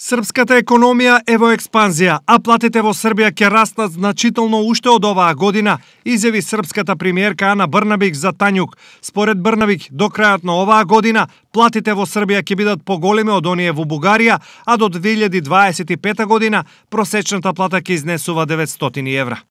Српската економија е во експанзија, а платите во Србија ќе растат значително уште од оваа година, изјави српската премиерка Ана Брнабик за Тањук. Според Брнабик, до крајот на оваа година платите во Србија ќе бидат поголеми од оние во Бугарија, а до 2025 година просечната плата ќе изнесува 900 евра.